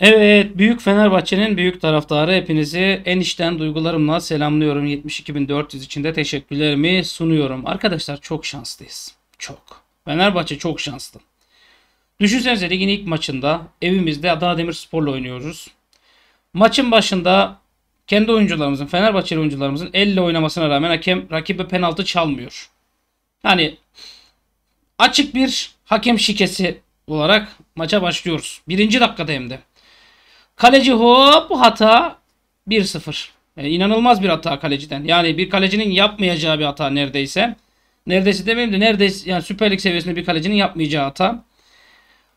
Evet, Büyük Fenerbahçe'nin büyük taraftarı hepinizi en içten duygularımla selamlıyorum. 72.400 içinde teşekkürlerimi sunuyorum. Arkadaşlar çok şanslıyız. Çok. Fenerbahçe çok şanslı. Düşünsenize ligin ilk maçında evimizde Adana Demirspor'la oynuyoruz. Maçın başında kendi oyuncularımızın, Fenerbahçe oyuncularımızın elle oynamasına rağmen hakem rakibe penaltı çalmıyor. Hani açık bir hakem şikesi olarak maça başlıyoruz. Birinci dakikada hem de. Kaleci hop hata 1-0. Yani inanılmaz bir hata kaleciden. Yani bir kalecinin yapmayacağı bir hata neredeyse. Neredeyse demeyeyim de neredeyse yani Süper Lig seviyesinde bir kalecinin yapmayacağı hata.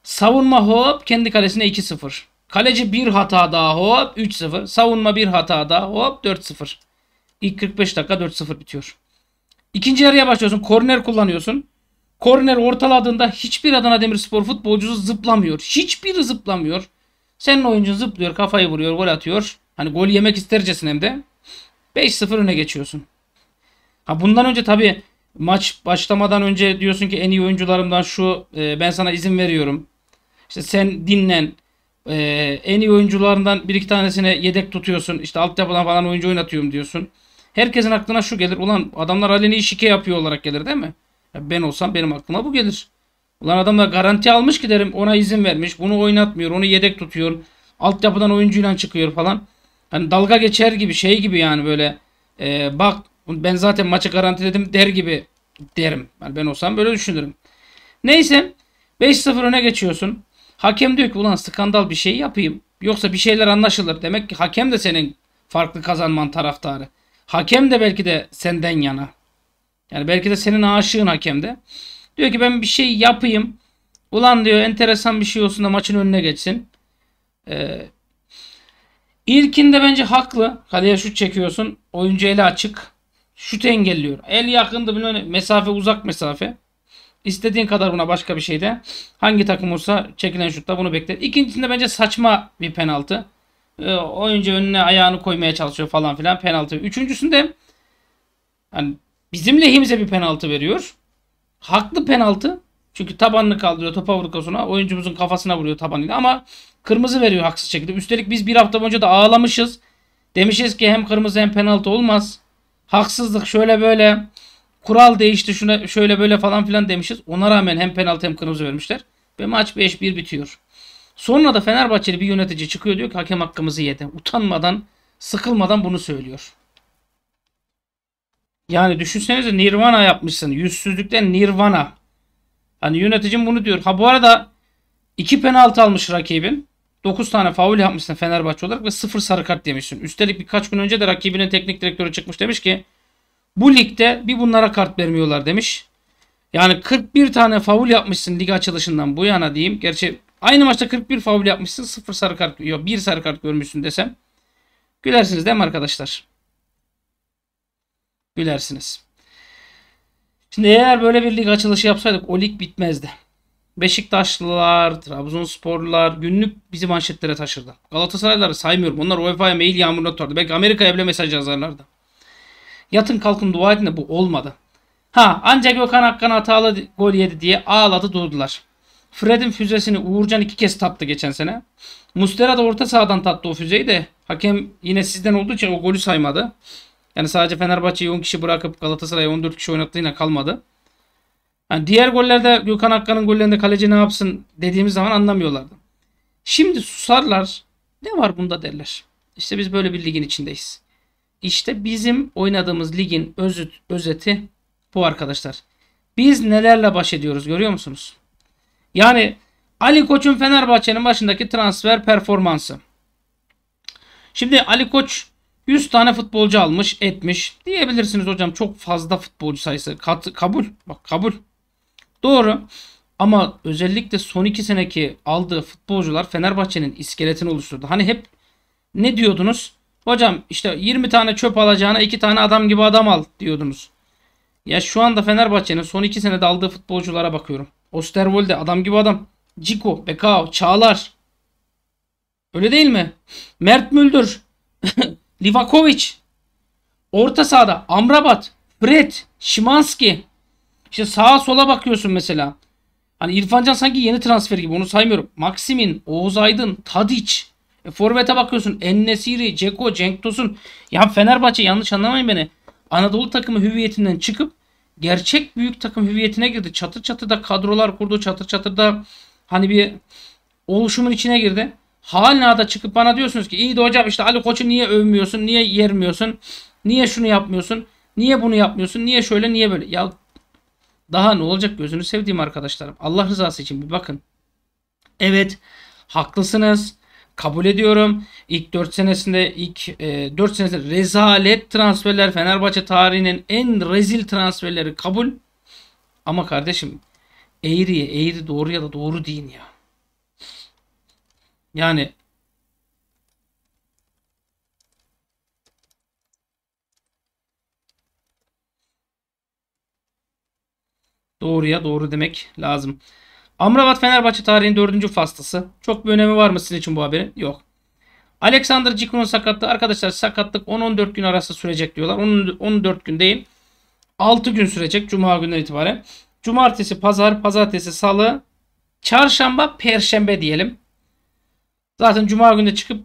Savunma hop kendi kalesine 2-0. Kaleci bir hata daha hop 3-0. Savunma bir hata daha hop 4-0. İlk 45 dakika 4-0 bitiyor. İkinci yarıya başlıyorsun. Korner kullanıyorsun. Korner ortaladığında hiçbir Adana Demirspor futbolcusu zıplamıyor. hiçbir zıplamıyor. Senin oyuncu zıplıyor, kafayı vuruyor, gol atıyor. Hani gol yemek istercesin hem de. 5-0 öne geçiyorsun. Ha bundan önce tabii maç başlamadan önce diyorsun ki en iyi oyuncularımdan şu e, ben sana izin veriyorum. İşte sen dinlen. E, en iyi oyuncularından bir iki tanesine yedek tutuyorsun. İşte altyapıdan falan oyuncu oynatıyorum diyorsun. Herkesin aklına şu gelir. Ulan adamlar aleni şike yapıyor olarak gelir değil mi? Ya ben olsam benim aklıma bu gelir. Ulan adamlar garanti almış ki derim ona izin vermiş. Bunu oynatmıyor. Onu yedek tutuyor. Altyapıdan oyuncuyla çıkıyor falan. Hani dalga geçer gibi şey gibi yani böyle. E, bak ben zaten maçı garantiledim der gibi derim. Yani ben olsam böyle düşünürüm. Neyse 5-0 öne geçiyorsun. Hakem diyor ki ulan skandal bir şey yapayım. Yoksa bir şeyler anlaşılır. Demek ki hakem de senin farklı kazanman taraftarı. Hakem de belki de senden yana. Yani belki de senin aşığın hakem de. Diyor ki ben bir şey yapayım. Ulan diyor enteresan bir şey olsun da maçın önüne geçsin. Ee, ilkinde bence haklı. Kaleye şut çekiyorsun. Oyuncu eli açık. Şut engelliyor. El yakındı bilmem mesafe uzak mesafe. İstediğin kadar buna başka bir şeyde. Hangi takım olsa çekilen şutta bunu bekler. İkincisinde bence saçma bir penaltı. Ee, oyuncu önüne ayağını koymaya çalışıyor falan filan penaltı. Üçüncüsünde hani bizim lehimize bir penaltı veriyor. Haklı penaltı. Çünkü tabanını kaldırıyor topa vurukasına. Oyuncumuzun kafasına vuruyor tabanıyla ama kırmızı veriyor haksız şekilde. Üstelik biz bir hafta boyunca da ağlamışız. Demişiz ki hem kırmızı hem penaltı olmaz. Haksızlık şöyle böyle kural değişti şuna şöyle böyle falan filan demişiz. Ona rağmen hem penaltı hem kırmızı vermişler. Ve maç 5-1 bitiyor. Sonra da Fenerbahçeli bir yönetici çıkıyor diyor ki hakem hakkımızı yedi. Utanmadan, sıkılmadan bunu söylüyor. Yani düşünsenize Nirvana yapmışsın. Yüzsüzlükten Nirvana. Hani yöneticim bunu diyor. Ha bu arada iki penaltı almış rakibin. 9 tane faul yapmışsın Fenerbahçe olarak ve 0 sarı kart demişsin. Üstelik birkaç gün önce de rakibinin teknik direktörü çıkmış demiş ki bu ligde bir bunlara kart vermiyorlar demiş. Yani 41 tane faul yapmışsın lig açılışından bu yana diyeyim. Gerçi aynı maçta 41 faul yapmışsın 0 sarı kart yok 1 sarı kart görmüşsün desem. Gülersiniz değil mi arkadaşlar? Gülersiniz. Şimdi eğer böyle bir lig açılışı yapsaydık o lig bitmezdi. Beşiktaşlılar, Trabzonsporlular günlük bizi manşetlere taşırdı. Galatasarayları saymıyorum. Onlar UEFA'ya mail yağmuruna tutardı. Belki Amerika'ya bile mesaj yazarlardı. Yatın kalkın dua edin de bu olmadı. Ha ancak Gökhan Hakkan hatalı gol yedi diye ağladı durdular. Fred'in füzesini Uğurcan iki kez tattı geçen sene. Mustera da orta sahadan tattı o füzeyi de. Hakem yine sizden olduğu için o golü saymadı. Yani sadece Fenerbahçe'yi 10 kişi bırakıp Galatasaray'ı 14 kişi oynattığına kalmadı. Yani diğer gollerde Gökhan Akka'nın gollerinde kaleci ne yapsın dediğimiz zaman anlamıyorlardı. Şimdi susarlar ne var bunda derler. İşte biz böyle bir ligin içindeyiz. İşte bizim oynadığımız ligin özü, özeti bu arkadaşlar. Biz nelerle baş ediyoruz görüyor musunuz? Yani Ali Koç'un Fenerbahçe'nin başındaki transfer performansı. Şimdi Ali Koç 100 tane futbolcu almış etmiş. Diyebilirsiniz hocam çok fazla futbolcu sayısı. Kat, kabul. Bak kabul. Doğru. Ama özellikle son iki seneki aldığı futbolcular Fenerbahçe'nin iskeletini oluşturdu. Hani hep ne diyordunuz? Hocam işte 20 tane çöp alacağına 2 tane adam gibi adam al diyordunuz. Ya şu anda Fenerbahçe'nin son 2 senede aldığı futbolculara bakıyorum. Osterwolde adam gibi adam. Ciko, Bekao, Çağlar. Öyle değil mi? Mert Müldür. Livakovic. Orta sahada Amrabat, Fred, Şimanski. İşte sağa sola bakıyorsun mesela. Hani İrfancan sanki yeni transfer gibi onu saymıyorum. Maksimin, Oğuz Aydın, Tadic. E, Forvet'e bakıyorsun. Ennesiri, Ceko, Cenk Tosun. Ya Fenerbahçe yanlış anlamayın beni. Anadolu takımı hüviyetinden çıkıp gerçek büyük takım hüviyetine girdi. Çatır çatır da kadrolar kurdu. Çatır çatır da hani bir oluşumun içine girdi. Hala da çıkıp bana diyorsunuz ki iyi de hocam işte Ali Koç'u niye övmüyorsun? Niye yermiyorsun? Niye şunu yapmıyorsun? Niye bunu yapmıyorsun? Niye şöyle niye böyle? Ya daha ne olacak gözünü sevdiğim arkadaşlarım. Allah rızası için bir bakın. Evet haklısınız. Kabul ediyorum. İlk 4 senesinde ilk e, 4 senesinde rezalet transferler Fenerbahçe tarihinin en rezil transferleri kabul. Ama kardeşim eğriye eğri doğru ya da doğru deyin ya. Yani Doğruya doğru demek lazım. Amrabat Fenerbahçe tarihinin dördüncü faslası. Çok bir önemi var mı sizin için bu haberin? Yok. Alexander Cikun'un sakatlığı. Arkadaşlar sakatlık 10-14 gün arası sürecek diyorlar. 10, 14 gün değil. 6 gün sürecek Cuma günden itibaren. Cumartesi, pazar, pazartesi, salı, çarşamba, perşembe diyelim. Zaten cuma günü çıkıp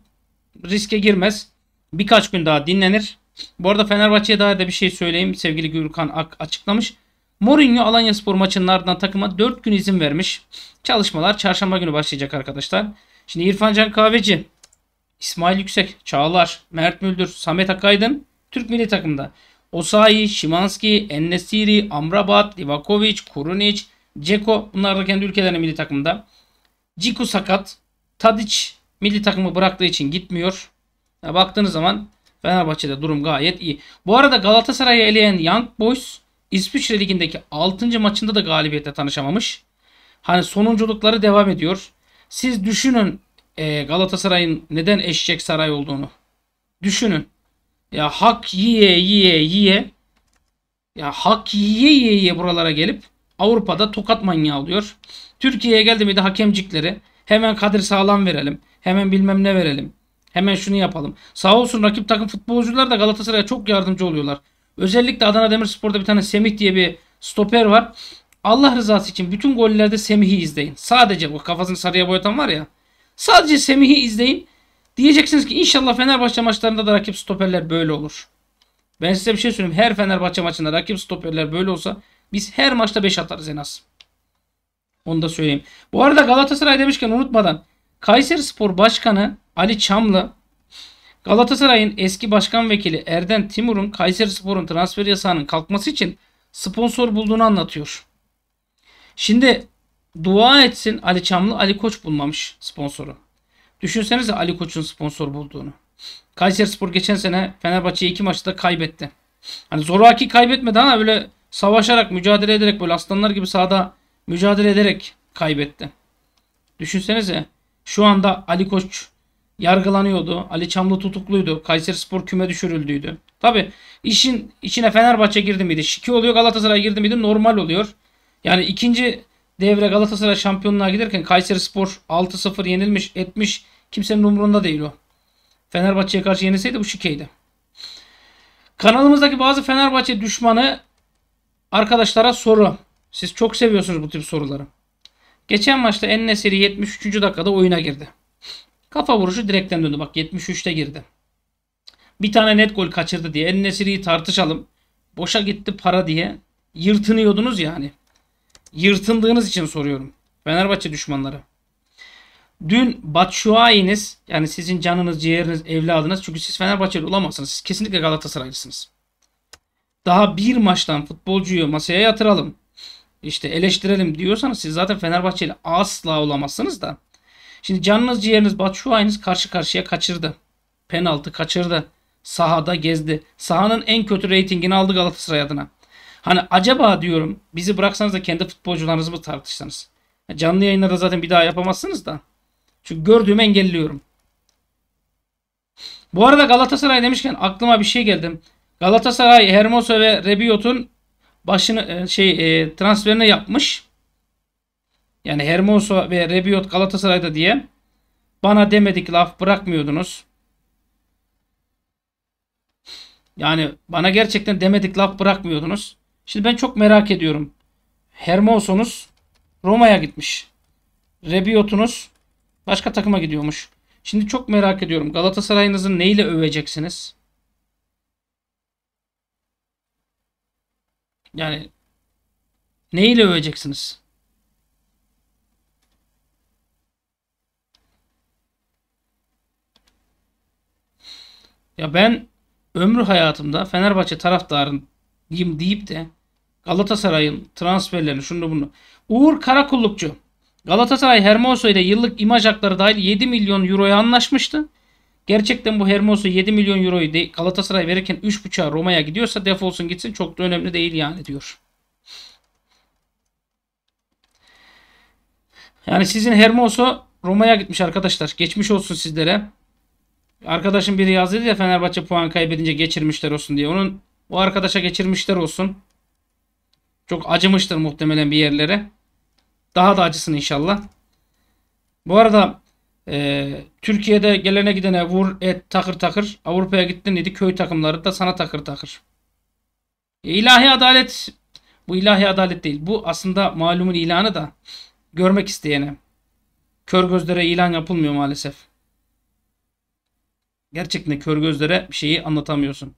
riske girmez. Birkaç gün daha dinlenir. Bu arada Fenerbahçe'ye dair de bir şey söyleyeyim. Sevgili Gürkan Ak açıklamış. Mourinho Alanya Spor maçının ardından takıma 4 gün izin vermiş. Çalışmalar çarşamba günü başlayacak arkadaşlar. Şimdi İrfan Can Kahveci, İsmail Yüksek, Çağlar, Mert Müldür, Samet Akaydın Türk milli takımda. Osayi, Şimanski, Ennesiri, Amrabat, Livakovic, Kurunic, Ceko bunlar da kendi ülkelerine milli takımda. Ciku sakat, Tadic Milli takımı bıraktığı için gitmiyor. Ya baktığınız zaman Fenerbahçe'de durum gayet iyi. Bu arada Galatasaray'ı eleyen Young Boys İsviçre Ligi'ndeki 6. maçında da galibiyetle tanışamamış. Hani sonunculukları devam ediyor. Siz düşünün e, Galatasaray'ın neden eşek saray olduğunu. Düşünün. Ya hak yiye yiye yiye. Ya hak yiye yiye yiye buralara gelip Avrupa'da tokat manyağı alıyor. Türkiye'ye geldi miydi hakemcikleri Hemen Kadir Sağlam verelim. Hemen bilmem ne verelim. Hemen şunu yapalım. Sağ olsun rakip takım futbolcular da Galatasaray'a çok yardımcı oluyorlar. Özellikle Adana Demirspor'da bir tane Semih diye bir stoper var. Allah rızası için bütün gollerde Semih'i izleyin. Sadece bu kafasını sarıya boyatan var ya. Sadece Semih'i izleyin. Diyeceksiniz ki inşallah Fenerbahçe maçlarında da rakip stoperler böyle olur. Ben size bir şey söyleyeyim. Her Fenerbahçe maçında rakip stoperler böyle olsa biz her maçta 5 atarız en az. Onu da söyleyeyim. Bu arada Galatasaray demişken unutmadan Kayseri Spor Başkanı Ali Çamlı Galatasaray'ın eski başkan vekili Erden Timur'un Kayseri Spor'un transfer yasağının kalkması için sponsor bulduğunu anlatıyor. Şimdi dua etsin Ali Çamlı Ali Koç bulmamış sponsoru. Düşünsenize Ali Koç'un sponsor bulduğunu. Kayseri Spor geçen sene Fenerbahçe'yi iki maçta kaybetti. Hani zoraki kaybetmedi ama böyle savaşarak, mücadele ederek böyle aslanlar gibi sahada mücadele ederek kaybetti. Düşünsenize şu anda Ali Koç yargılanıyordu. Ali Çamlı tutukluydu. Kayseri Spor küme düşürüldüydü. Tabi işin içine Fenerbahçe girdi miydi? Şiki oluyor Galatasaray girdi miydi? Normal oluyor. Yani ikinci devre Galatasaray şampiyonluğa giderken Kayseri Spor 6-0 yenilmiş etmiş kimsenin umurunda değil o. Fenerbahçe'ye karşı yenilseydi bu şikeydi. Kanalımızdaki bazı Fenerbahçe düşmanı arkadaşlara soru. Siz çok seviyorsunuz bu tip soruları. Geçen maçta En Nesiri 73. dakikada oyuna girdi. Kafa vuruşu direkten döndü. Bak 73'te girdi. Bir tane net gol kaçırdı diye En Nesiri'yi tartışalım. Boşa gitti para diye yırtınıyordunuz yani. Yırtındığınız için soruyorum. Fenerbahçe düşmanları. Dün Batshuayi'niz yani sizin canınız, ciğeriniz, evladınız çünkü siz Fenerbahçeli olamazsınız. Siz kesinlikle Galatasaraylısınız. Daha bir maçtan futbolcuyu masaya yatıralım işte eleştirelim diyorsanız siz zaten Fenerbahçe'yle asla olamazsınız da. Şimdi canınız ciğeriniz Batshuayi'niz karşı karşıya kaçırdı. Penaltı kaçırdı. Sahada gezdi. Sahanın en kötü reytingini aldı Galatasaray adına. Hani acaba diyorum bizi bıraksanız da kendi futbolcularınızı mı tartışsanız? Canlı yayında zaten bir daha yapamazsınız da. Çünkü gördüğümü engelliyorum. Bu arada Galatasaray demişken aklıma bir şey geldi. Galatasaray Hermoso ve Rebiot'un başını e, şey e, transferini yapmış. Yani Hermoso ve Rebiot Galatasaray'da diye bana demedik laf bırakmıyordunuz. Yani bana gerçekten demedik laf bırakmıyordunuz. Şimdi ben çok merak ediyorum. Hermoso'nuz Roma'ya gitmiş. Rebiot'unuz başka takıma gidiyormuş. Şimdi çok merak ediyorum. Galatasaray'ınızı neyle öveceksiniz? Yani neyle öveceksiniz? Ya ben ömrü hayatımda Fenerbahçe taraftarıyım deyip de Galatasaray'ın transferlerini şunu bunu. Uğur Karakullukçu Galatasaray Hermoso ile yıllık imaj hakları dahil 7 milyon euroya anlaşmıştı. Gerçekten bu Hermoso 7 milyon euroyu de Galatasaray verirken 3.5'a Roma'ya gidiyorsa defolsun gitsin çok da önemli değil yani diyor. Yani sizin Hermoso Roma'ya gitmiş arkadaşlar. Geçmiş olsun sizlere. Arkadaşım biri yazdıydı ya Fenerbahçe puan kaybedince geçirmişler olsun diye. Onun o arkadaşa geçirmişler olsun. Çok acımıştır muhtemelen bir yerlere. Daha da acısın inşallah. Bu arada ee, Türkiye'de gelene gidene vur et takır takır. Avrupa'ya gittin dedi köy takımları da sana takır takır. E, ilahi adalet bu ilahi adalet değil. Bu aslında malumun ilanı da görmek isteyene. Kör gözlere ilan yapılmıyor maalesef. Gerçekten kör gözlere bir şeyi anlatamıyorsun.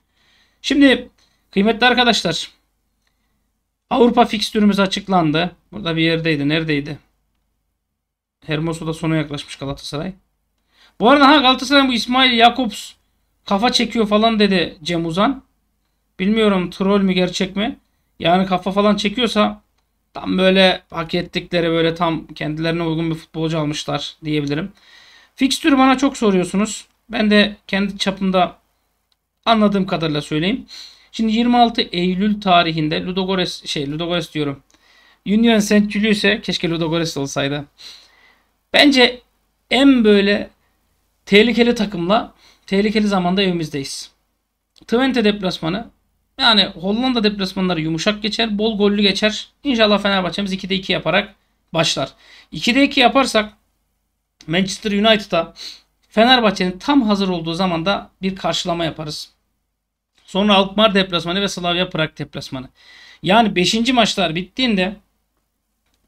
Şimdi kıymetli arkadaşlar Avrupa fikstürümüz açıklandı. Burada bir yerdeydi. Neredeydi? Hermoso da sona yaklaşmış Galatasaray. Bu arada ha Galatasaray bu İsmail Yakups kafa çekiyor falan dedi Cem Uzan. Bilmiyorum troll mü gerçek mi? Yani kafa falan çekiyorsa tam böyle hak ettikleri böyle tam kendilerine uygun bir futbolcu almışlar diyebilirim. Fixtür bana çok soruyorsunuz. Ben de kendi çapımda anladığım kadarıyla söyleyeyim. Şimdi 26 Eylül tarihinde Ludogorets şey Ludogorets diyorum. Union Saint Julius'e keşke Ludogorets olsaydı. Bence en böyle tehlikeli takımla tehlikeli zamanda evimizdeyiz. Twente deplasmanı yani Hollanda deplasmanları yumuşak geçer, bol gollü geçer. İnşallah Fenerbahçe'miz 2'de 2 yaparak başlar. 2'de 2 yaparsak Manchester United'a Fenerbahçe'nin tam hazır olduğu zamanda bir karşılama yaparız. Sonra Alkmaar deplasmanı ve Slavia Prag deplasmanı. Yani 5. maçlar bittiğinde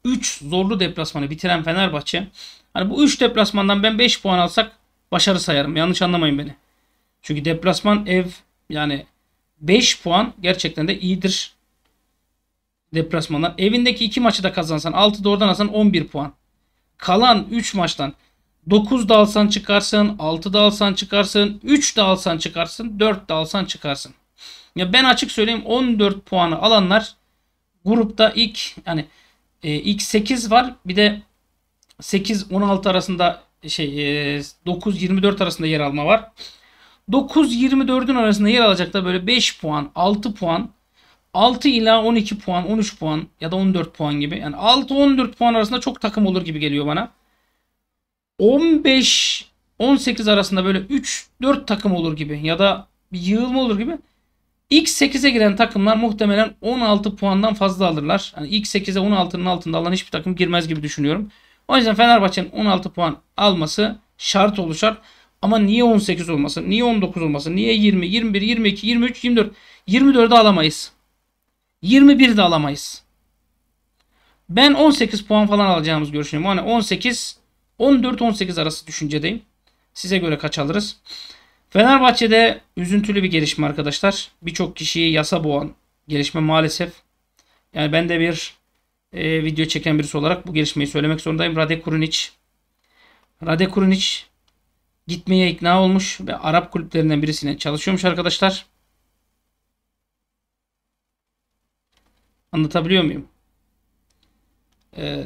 3 zorlu deplasmanı bitiren Fenerbahçe Hani bu 3 deplasmandan ben 5 puan alsak başarı sayarım. Yanlış anlamayın beni. Çünkü deplasman ev yani 5 puan gerçekten de iyidir. Deplasmandan. Evindeki 2 maçı da kazansan 6 da oradan alsan 11 puan. Kalan 3 maçtan 9 da alsan çıkarsın, 6 da alsan çıkarsın, 3 de alsan çıkarsın, 4 de alsan çıkarsın. Ya ben açık söyleyeyim 14 puanı alanlar grupta ilk yani e, ilk 8 var bir de 8-16 arasında şey 9-24 e, arasında yer alma var. 9-24'ün arasında yer alacak da böyle 5 puan, 6 puan, 6 ila 12 puan, 13 puan ya da 14 puan gibi. Yani 6-14 puan arasında çok takım olur gibi geliyor bana. 15 18 arasında böyle 3-4 takım olur gibi ya da bir yığılma olur gibi. İlk 8'e giren takımlar muhtemelen 16 puandan fazla alırlar. Yani ilk 8'e 16'nın altında alan hiçbir takım girmez gibi düşünüyorum. O yüzden Fenerbahçe'nin 16 puan alması şart oluşar. Ama niye 18 olmasın? Niye 19 olmasın? Niye 20, 21, 22, 23, 24? 24'ü alamayız. 21 de alamayız. Ben 18 puan falan alacağımız görüşüyorum. Hani 18, 14-18 arası düşüncedeyim. Size göre kaç alırız? Fenerbahçe'de üzüntülü bir gelişme arkadaşlar. Birçok kişiyi yasa boğan gelişme maalesef. Yani ben de bir e, video çeken birisi olarak bu gelişmeyi söylemek zorundayım. Rade Kurunic Rade Kurunic gitmeye ikna olmuş ve Arap kulüplerinden birisine çalışıyormuş arkadaşlar. Anlatabiliyor muyum? Ee,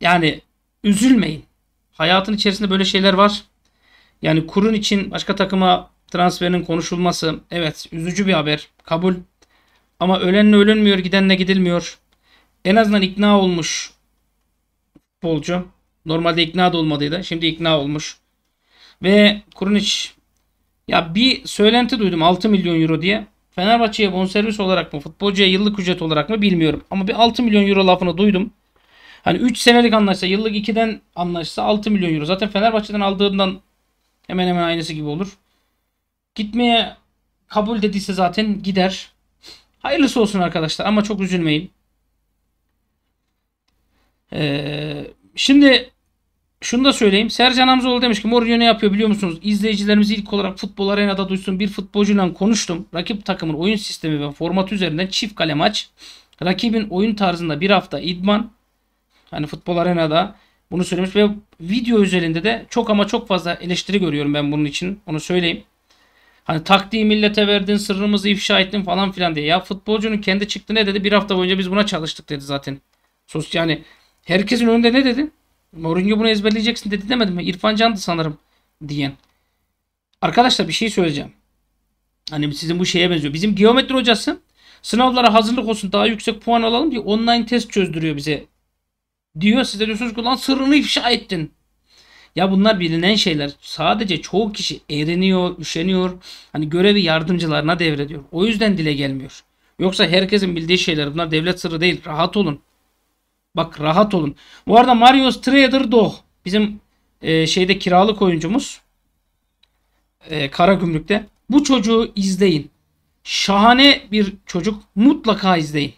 yani üzülmeyin. Hayatın içerisinde böyle şeyler var. Yani kurun için başka takıma transferinin konuşulması evet üzücü bir haber. Kabul. Ama ölenle ölünmüyor, gidenle gidilmiyor. En azından ikna olmuş futbolcu. Normalde ikna da olmadıydı. Şimdi ikna olmuş. Ve Kurunic ya bir söylenti duydum 6 milyon euro diye. Fenerbahçe'ye bonservis olarak mı futbolcuya yıllık ücret olarak mı bilmiyorum. Ama bir 6 milyon euro lafını duydum. Hani 3 senelik anlaşsa yıllık 2'den anlaşsa 6 milyon euro. Zaten Fenerbahçe'den aldığından hemen hemen aynısı gibi olur. Gitmeye kabul dediyse zaten gider. Hayırlısı olsun arkadaşlar ama çok üzülmeyin. Ee, şimdi şunu da söyleyeyim. Sercan Hamzoğlu demiş ki Mourinho ne yapıyor biliyor musunuz? İzleyicilerimiz ilk olarak futbol arenada duysun. Bir futbolcuyla konuştum. Rakip takımın oyun sistemi ve formatı üzerinden çift kale maç. Rakibin oyun tarzında bir hafta idman. Hani futbol arenada bunu söylemiş ve video üzerinde de çok ama çok fazla eleştiri görüyorum ben bunun için. Onu söyleyeyim. Hani taktiği millete verdin, sırrımızı ifşa ettin falan filan diye. Ya futbolcunun kendi çıktı ne dedi? Bir hafta boyunca biz buna çalıştık dedi zaten. Sos yani Herkesin önünde ne dedi? Mourinho bunu ezberleyeceksin dedi demedim mi? İrfan Can'dı sanırım diyen. Arkadaşlar bir şey söyleyeceğim. Hani sizin bu şeye benziyor. Bizim geometri hocası sınavlara hazırlık olsun daha yüksek puan alalım diye online test çözdürüyor bize. Diyor size diyorsunuz ki sırrını ifşa ettin. Ya bunlar bilinen şeyler. Sadece çoğu kişi eriniyor, üşeniyor. Hani görevi yardımcılarına devrediyor. O yüzden dile gelmiyor. Yoksa herkesin bildiği şeyler bunlar devlet sırrı değil. Rahat olun. Bak rahat olun. Bu arada Marius Trader Doh bizim e, şeyde kiralık oyuncumuz. E, Karagümrük'te. Bu çocuğu izleyin. Şahane bir çocuk. Mutlaka izleyin.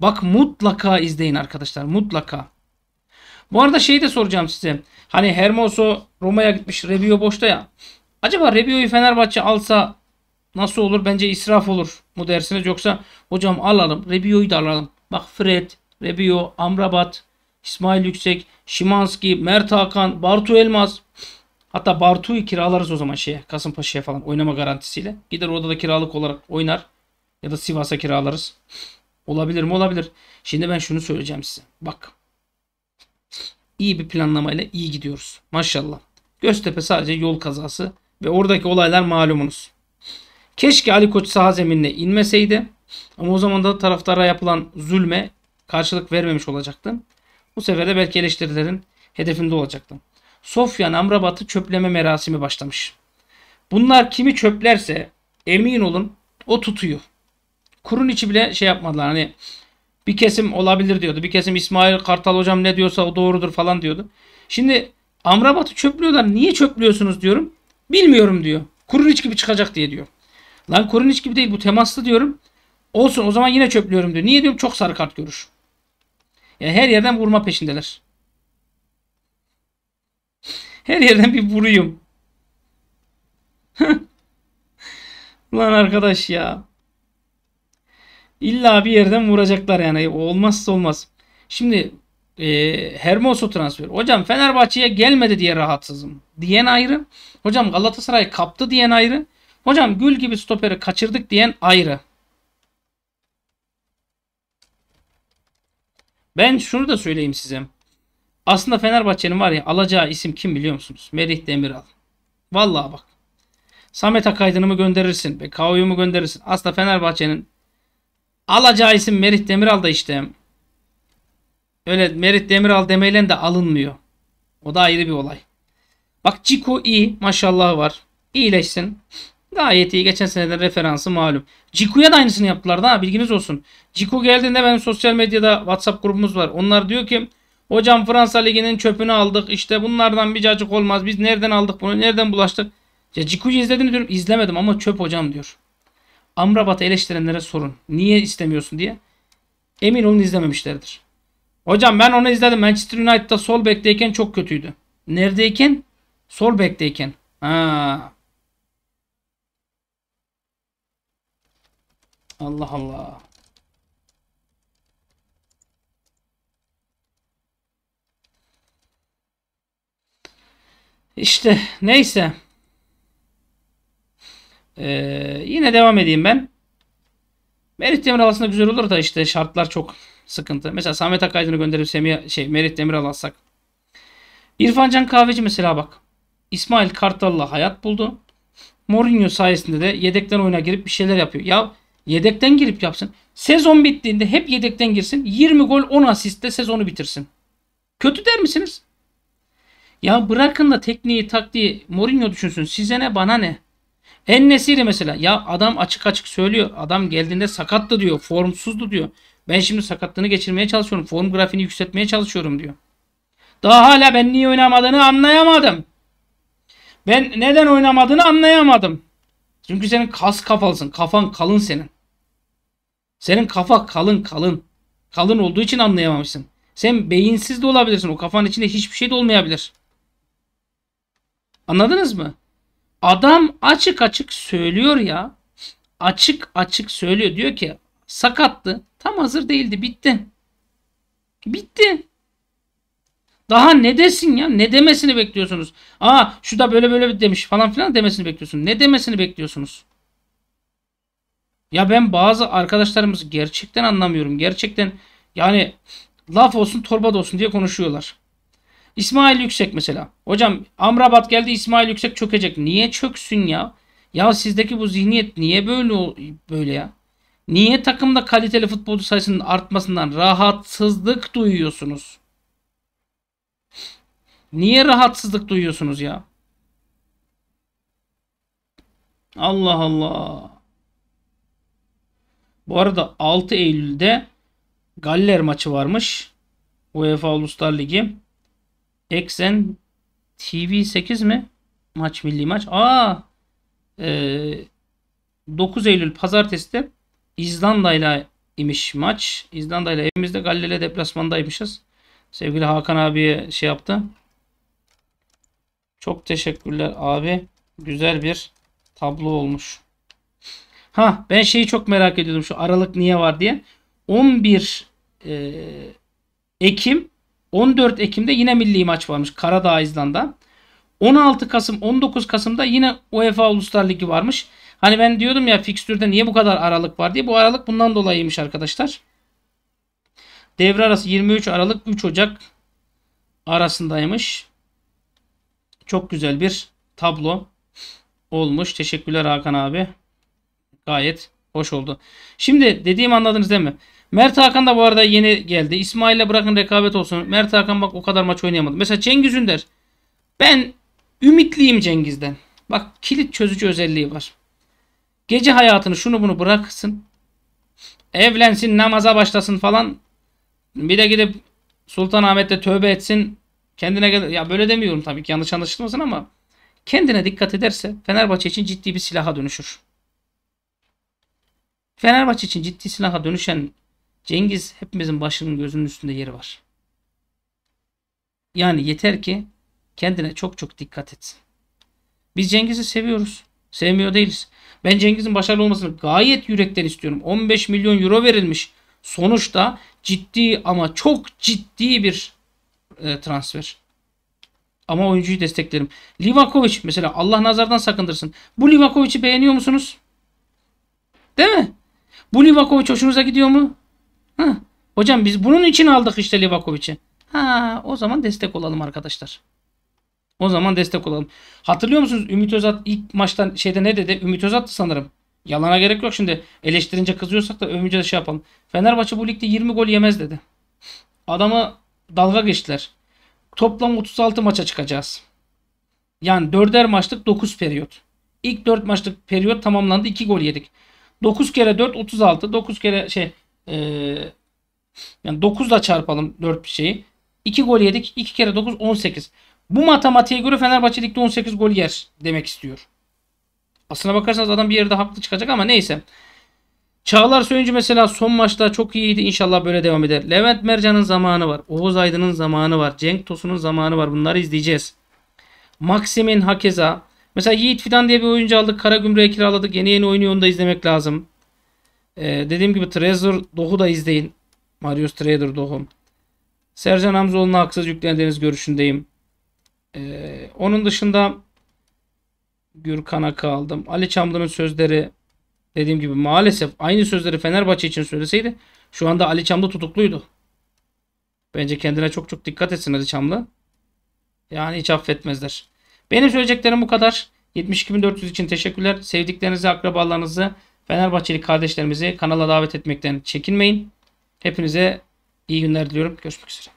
Bak mutlaka izleyin arkadaşlar. Mutlaka. Bu arada şeyi de soracağım size. Hani Hermoso Roma'ya gitmiş. Rebio boşta ya. Acaba Rebio'yu Fenerbahçe alsa nasıl olur? Bence israf olur mu dersiniz? Yoksa hocam alalım. Rebio'yu da alalım. Bak Fred, Rebio, Amrabat, İsmail Yüksek, Şimanski, Mert Hakan, Bartu Elmas. Hatta Bartu'yu kiralarız o zaman şeye Kasımpaşa'ya falan oynama garantisiyle. Gider orada da kiralık olarak oynar. Ya da Sivas'a kiralarız. Olabilir mi? Olabilir. Şimdi ben şunu söyleyeceğim size. Bak. İyi bir planlamayla iyi gidiyoruz. Maşallah. Göztepe sadece yol kazası ve oradaki olaylar malumunuz. Keşke Ali Koç saha zeminine inmeseydi. Ama o zaman da taraftara yapılan zulme karşılık vermemiş olacaktım. Bu sefer de belki eleştirilerin hedefinde olacaktım. Sofyan Amrabat'ı çöpleme merasimi başlamış. Bunlar kimi çöplerse emin olun o tutuyor. Kurun içi bile şey yapmadılar. Hani bir kesim olabilir diyordu. Bir kesim İsmail Kartal hocam ne diyorsa o doğrudur falan diyordu. Şimdi Amrabat'ı çöplüyorlar. Niye çöplüyorsunuz diyorum. Bilmiyorum diyor. Kurun Kurunic gibi çıkacak diye diyor. Lan kurun Kurunic gibi değil bu temaslı diyorum. Olsun o zaman yine çöplüyorum diyor. Niye diyorum çok sarı kart görür. Yani her yerden vurma peşindeler. Her yerden bir vuruyum. Lan arkadaş ya. İlla bir yerden vuracaklar yani. Olmazsa olmaz. Şimdi e, Hermoso transfer. Hocam Fenerbahçe'ye gelmedi diye rahatsızım. Diyen ayrı. Hocam Galatasaray kaptı diyen ayrı. Hocam gül gibi stoperi kaçırdık diyen ayrı. Ben şunu da söyleyeyim size. Aslında Fenerbahçe'nin var ya alacağı isim kim biliyor musunuz? Merih Demiral. Vallahi bak. Samet Akaydın'ı mı gönderirsin? Bekao'yu mu gönderirsin? Aslında Fenerbahçe'nin alacağı isim Merih Demiral da işte. Öyle Merih Demiral demeyle de alınmıyor. O da ayrı bir olay. Bak Ciko iyi. Maşallahı var. İyileşsin. Gayet iyi. Geçen seneden referansı malum. Ciku'ya da aynısını yaptılar da bilginiz olsun. Ciku geldiğinde benim sosyal medyada WhatsApp grubumuz var. Onlar diyor ki hocam Fransa Ligi'nin çöpünü aldık. İşte bunlardan bir cacık olmaz. Biz nereden aldık bunu? Nereden bulaştık? Ya Ciku'yu izledim diyorum. İzlemedim ama çöp hocam diyor. Amrabat'ı eleştirenlere sorun. Niye istemiyorsun diye. Emin olun izlememişlerdir. Hocam ben onu izledim. Manchester United'da sol bekteyken çok kötüydü. Neredeyken? Sol bekteyken. Ha. Allah Allah. İşte neyse. Ee, yine devam edeyim ben. Merit Demiral aslında güzel olur da işte şartlar çok sıkıntı. Mesela Samet Akaydın'ı gönderip Semih, şey, Merit Demiral alsak. İrfan Can Kahveci mesela bak. İsmail Kartal'la hayat buldu. Mourinho sayesinde de yedekten oyuna girip bir şeyler yapıyor. Ya Yedekten girip yapsın. Sezon bittiğinde hep yedekten girsin. 20 gol 10 asistle sezonu bitirsin. Kötü der misiniz? Ya bırakın da tekniği taktiği Mourinho düşünsün. Size ne bana ne? En nesiri mesela. Ya adam açık açık söylüyor. Adam geldiğinde sakattı diyor. Formsuzdu diyor. Ben şimdi sakatlığını geçirmeye çalışıyorum. Form grafiğini yükseltmeye çalışıyorum diyor. Daha hala ben niye oynamadığını anlayamadım. Ben neden oynamadığını anlayamadım. Çünkü senin kas kafalısın. Kafan kalın senin. Senin kafa kalın kalın. Kalın olduğu için anlayamamışsın. Sen beyinsiz de olabilirsin. O kafanın içinde hiçbir şey de olmayabilir. Anladınız mı? Adam açık açık söylüyor ya. Açık açık söylüyor. Diyor ki sakattı. Tam hazır değildi. Bitti. Bitti. Daha ne desin ya? Ne demesini bekliyorsunuz? Aa şu da böyle böyle demiş falan filan demesini bekliyorsun. Ne demesini bekliyorsunuz? Ya ben bazı arkadaşlarımızı gerçekten anlamıyorum. Gerçekten yani laf olsun torba da olsun diye konuşuyorlar. İsmail Yüksek mesela. Hocam Amrabat geldi İsmail Yüksek çökecek. Niye çöksün ya? Ya sizdeki bu zihniyet niye böyle böyle ya? Niye takımda kaliteli futbolcu sayısının artmasından rahatsızlık duyuyorsunuz? Niye rahatsızlık duyuyorsunuz ya? Allah Allah. Bu arada 6 Eylül'de Galler maçı varmış. UEFA Uluslar Ligi. Eksen TV 8 mi? Maç milli maç. Aa! E, 9 Eylül pazartesi İzlanda ile imiş maç. İzlanda ile evimizde Galler'le deplasmandaymışız. Sevgili Hakan abiye şey yaptı. Çok teşekkürler abi. Güzel bir tablo olmuş. Ha ben şeyi çok merak ediyordum şu Aralık niye var diye. 11 e, Ekim 14 Ekim'de yine milli maç varmış Karadağ İzlanda. 16 Kasım 19 Kasım'da yine UEFA Uluslar Ligi varmış. Hani ben diyordum ya fikstürde niye bu kadar aralık var diye. Bu aralık bundan dolayıymış arkadaşlar. Devre arası 23 Aralık 3 Ocak arasındaymış. Çok güzel bir tablo olmuş. Teşekkürler Hakan abi. Gayet hoş oldu. Şimdi dediğim anladınız değil mi? Mert Hakan da bu arada yeni geldi. İsmail'le bırakın rekabet olsun. Mert Hakan bak o kadar maç oynayamadı. Mesela Cengiz Ünder. Ben ümitliyim Cengiz'den. Bak kilit çözücü özelliği var. Gece hayatını şunu bunu bıraksın. Evlensin namaza başlasın falan. Bir de gidip Sultanahmet'te tövbe etsin. Kendine gel ya böyle demiyorum tabii ki yanlış anlaşılmasın ama kendine dikkat ederse Fenerbahçe için ciddi bir silaha dönüşür. Fenerbahçe için ciddi silaha dönüşen Cengiz hepimizin başının gözünün üstünde yeri var. Yani yeter ki kendine çok çok dikkat etsin. Biz Cengiz'i seviyoruz. Sevmiyor değiliz. Ben Cengiz'in başarılı olmasını gayet yürekten istiyorum. 15 milyon euro verilmiş. Sonuçta ciddi ama çok ciddi bir e, transfer. Ama oyuncuyu desteklerim. Livakovic mesela Allah nazardan sakındırsın. Bu Livakovic'i beğeniyor musunuz? Değil mi? Bu Livakovic hoşunuza gidiyor mu? Heh. Hocam biz bunun için aldık işte Livakovic'i. Ha, o zaman destek olalım arkadaşlar. O zaman destek olalım. Hatırlıyor musunuz Ümit Özat ilk maçtan şeyde ne dedi? Ümit Özat'tı sanırım. Yalana gerek yok şimdi. Eleştirince kızıyorsak da övünce de şey yapalım. Fenerbahçe bu ligde 20 gol yemez dedi. Adamı dalga geçtiler. Toplam 36 maça çıkacağız. Yani 4'er maçlık 9 periyot. İlk 4 maçlık periyot tamamlandı. 2 gol yedik. 9 kere 4 36. 9 kere şey e, yani 9 ile çarpalım 4 bir şeyi. 2 gol yedik. 2 kere 9 18. Bu matematiğe göre Fenerbahçe ligde 18 gol yer demek istiyor. Aslına bakarsanız adam bir yerde haklı çıkacak ama neyse. Çağlar Söyüncü mesela son maçta çok iyiydi. İnşallah böyle devam eder. Levent Mercan'ın zamanı var. Oğuz Aydın'ın zamanı var. Cenk Tosun'un zamanı var. Bunları izleyeceğiz. Maxim'in hakeza Mesela Yiğit Fidan diye bir oyuncu aldık. Kara Gümrük'e kiraladık. Yeni yeni oynuyor onu da izlemek lazım. Ee, dediğim gibi Trezor Doğu da izleyin. Marius Trader Dohu. Sercan Hamzoğlu'na haksız yüklendiğiniz görüşündeyim. Ee, onun dışında Gürkan Ak'ı aldım. Ali Çamlı'nın sözleri dediğim gibi maalesef aynı sözleri Fenerbahçe için söyleseydi şu anda Ali Çamlı tutukluydu. Bence kendine çok çok dikkat etsin Ali Çamlı. Yani hiç affetmezler. Benim söyleyeceklerim bu kadar. 72.400 için teşekkürler. Sevdiklerinizi, akrabalarınızı, Fenerbahçeli kardeşlerimizi kanala davet etmekten çekinmeyin. Hepinize iyi günler diliyorum. Görüşmek üzere.